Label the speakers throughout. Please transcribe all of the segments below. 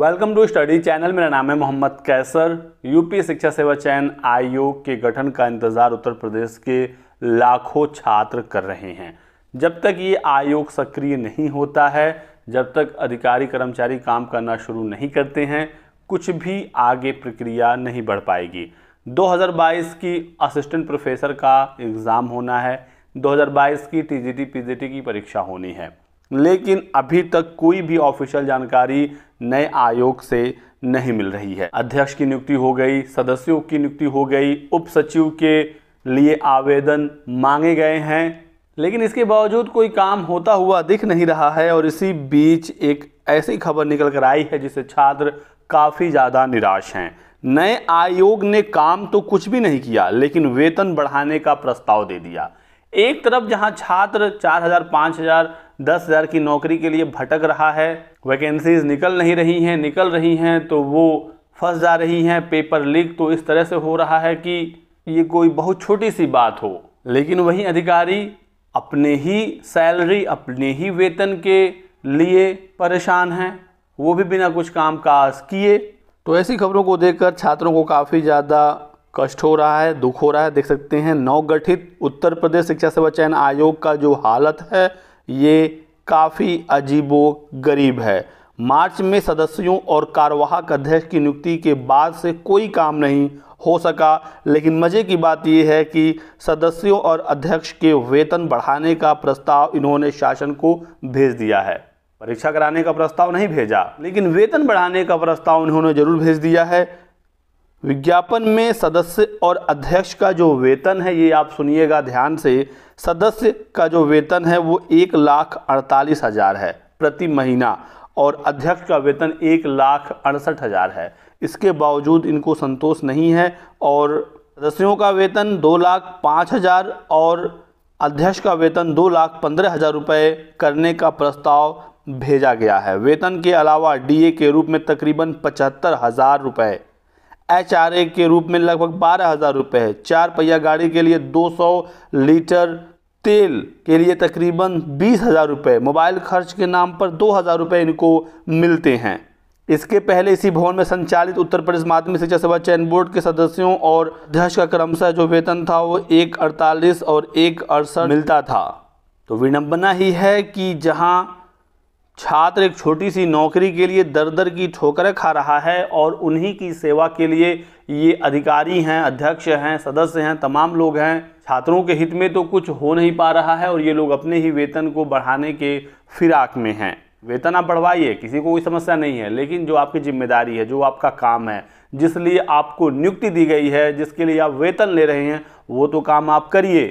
Speaker 1: welcome to study channel मेरा नाम है मोहम्मद कैसर यूपी शिक्षा सेवा चयन आयोग के गठन का इंतज़ार उत्तर प्रदेश के लाखों छात्र कर रहे हैं जब तक ये आयोग सक्रिय नहीं होता है जब तक अधिकारी कर्मचारी काम करना शुरू नहीं करते हैं कुछ भी आगे प्रक्रिया नहीं बढ़ पाएगी 2022 की असिस्टेंट प्रोफेसर का एग्ज़ाम होना है 2022 की टीजीटी पीजीटी की परीक्षा होनी है लेकिन अभी तक कोई भी ऑफिशियल जानकारी नए आयोग से नहीं मिल रही है अध्यक्ष की नियुक्ति हो गई सदस्यों की नियुक्ति हो गई उप सचिव के लिए आवेदन मांगे गए हैं लेकिन इसके बावजूद कोई काम होता हुआ दिख नहीं रहा है और इसी बीच एक ऐसी खबर निकल कर आई है जिससे छात्र काफ़ी ज़्यादा निराश हैं नए आयोग ने काम तो कुछ भी नहीं किया लेकिन वेतन बढ़ाने का प्रस्ताव दे दिया एक तरफ जहां छात्र चार हज़ार पाँच हज़ार दस हज़ार की नौकरी के लिए भटक रहा है वैकेंसीज़ निकल नहीं रही हैं निकल रही हैं तो वो फंस जा रही हैं पेपर लीक तो इस तरह से हो रहा है कि ये कोई बहुत छोटी सी बात हो लेकिन वही अधिकारी अपने ही सैलरी अपने ही वेतन के लिए परेशान हैं वो भी बिना कुछ काम काज किए तो ऐसी खबरों को देखकर छात्रों को काफ़ी ज़्यादा कष्ट हो रहा है दुख हो रहा है देख सकते हैं नवगठित उत्तर प्रदेश शिक्षा सेवा चयन आयोग का जो हालत है ये काफ़ी अजीबो गरीब है मार्च में सदस्यों और कार्यवाहक अध्यक्ष की नियुक्ति के बाद से कोई काम नहीं हो सका लेकिन मज़े की बात यह है कि सदस्यों और अध्यक्ष के वेतन बढ़ाने का प्रस्ताव इन्होंने शासन को भेज दिया है परीक्षा कराने का प्रस्ताव नहीं भेजा लेकिन वेतन बढ़ाने का प्रस्ताव इन्होंने जरूर भेज दिया है विज्ञापन में सदस्य और अध्यक्ष का जो वेतन है ये आप सुनिएगा ध्यान से सदस्य का जो वेतन है वो एक लाख अड़तालीस हज़ार है प्रति महीना और अध्यक्ष का वेतन एक लाख अड़सठ हज़ार है इसके बावजूद इनको संतोष नहीं है और सदस्यों का वेतन दो लाख पाँच हज़ार और अध्यक्ष का वेतन दो लाख पंद्रह हज़ार रुपये करने का प्रस्ताव भेजा गया है वेतन के अलावा डीए के रूप में तकरीबन पचहत्तर हज़ार रुपये एच आर ए के रूप में लगभग बारह हज़ार रुपये है चार पहिया गाड़ी के लिए दो सौ लीटर तेल के लिए तकरीबन बीस हज़ार रुपये मोबाइल खर्च के नाम पर दो हज़ार रुपये इनको मिलते हैं इसके पहले इसी भवन में संचालित उत्तर प्रदेश माध्यमिक शिक्षा सेवा चयन बोर्ड के सदस्यों और अध्यक्ष का क्रमशः जो वेतन था वो एक अड़तालीस और एक अड़सठ मिलता था तो विडम्बना ही है कि जहाँ छात्र एक छोटी सी नौकरी के लिए दर दर की ठोकरें खा रहा है और उन्हीं की सेवा के लिए ये अधिकारी हैं अध्यक्ष हैं सदस्य हैं तमाम लोग हैं छात्रों के हित में तो कुछ हो नहीं पा रहा है और ये लोग अपने ही वेतन को बढ़ाने के फिराक में हैं वेतन आप बढ़वाइए किसी को कोई समस्या नहीं है लेकिन जो आपकी जिम्मेदारी है जो आपका काम है जिसलिए आपको नियुक्ति दी गई है जिसके लिए आप वेतन ले रहे हैं वो तो काम आप करिए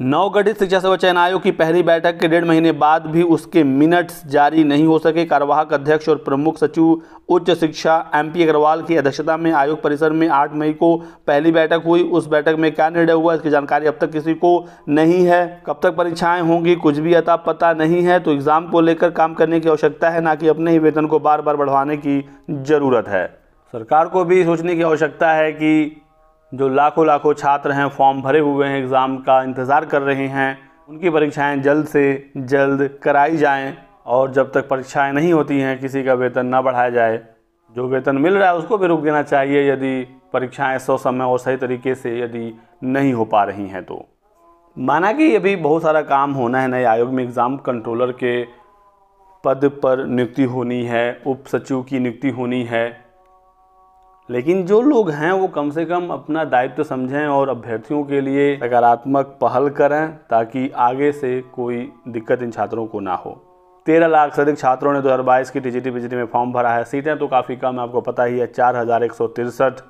Speaker 1: नवगठित शिक्षा सेवा चयन आयोग की पहली बैठक के डेढ़ महीने बाद भी उसके मिनट्स जारी नहीं हो सके कार्यवाहक अध्यक्ष और प्रमुख सचिव उच्च शिक्षा एम पी अग्रवाल की अध्यक्षता में आयोग परिसर में 8 मई को पहली बैठक हुई उस बैठक में क्या निर्णय हुआ इसकी जानकारी अब तक किसी को नहीं है कब तक परीक्षाएं होंगी कुछ भी अता पता नहीं है तो एग्ज़ाम को लेकर काम करने की आवश्यकता है ना कि अपने ही वेतन को बार बार बढ़वाने की ज़रूरत है सरकार को भी सोचने की आवश्यकता है कि जो लाखों लाखों छात्र हैं फॉर्म भरे हुए हैं एग्ज़ाम का इंतज़ार कर रहे हैं उनकी परीक्षाएं जल्द से जल्द कराई जाएं और जब तक परीक्षाएं नहीं होती हैं किसी का वेतन ना बढ़ाया जाए जो वेतन मिल रहा है उसको भी रोक देना चाहिए यदि परीक्षाएं सौ समय और सही तरीके से यदि नहीं हो पा रही हैं तो माना कि अभी बहुत सारा काम होना है नए आयोग में एग्ज़ाम कंट्रोलर के पद पर नियुक्ति होनी है उप सचिव की नियुक्ति होनी है लेकिन जो लोग हैं वो कम से कम अपना दायित्व समझें और अभ्यर्थियों के लिए सकारात्मक पहल करें ताकि आगे से कोई दिक्कत इन छात्रों को ना हो तेरह लाख से अधिक छात्रों ने दो हज़ार बाईस की टी जी में फॉर्म भरा है सीटें तो काफ़ी कम आपको पता ही है चार हज़ार एक सौ तिरसठ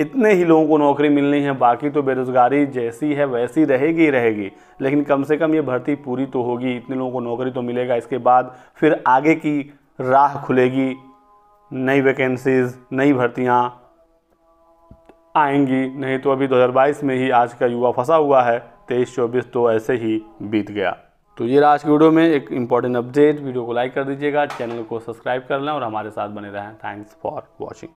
Speaker 1: इतने ही लोगों को नौकरी मिलनी है बाकी तो बेरोज़गारी जैसी है वैसी रहेगी ही रहेगी लेकिन कम से कम ये भर्ती पूरी तो होगी इतने लोगों को नौकरी तो मिलेगा इसके बाद फिर आगे की राह खुलेगी नई वैकेंसीज नई भर्तियाँ आएंगी नहीं तो अभी 2022 में ही आज का युवा फंसा हुआ है तेईस चौबीस तो ऐसे ही बीत गया तो ये आज की वीडियो में एक इंपॉर्टेंट अपडेट वीडियो को लाइक कर दीजिएगा चैनल को सब्सक्राइब कर लें और हमारे साथ बने रहें थैंक्स फॉर वॉचिंग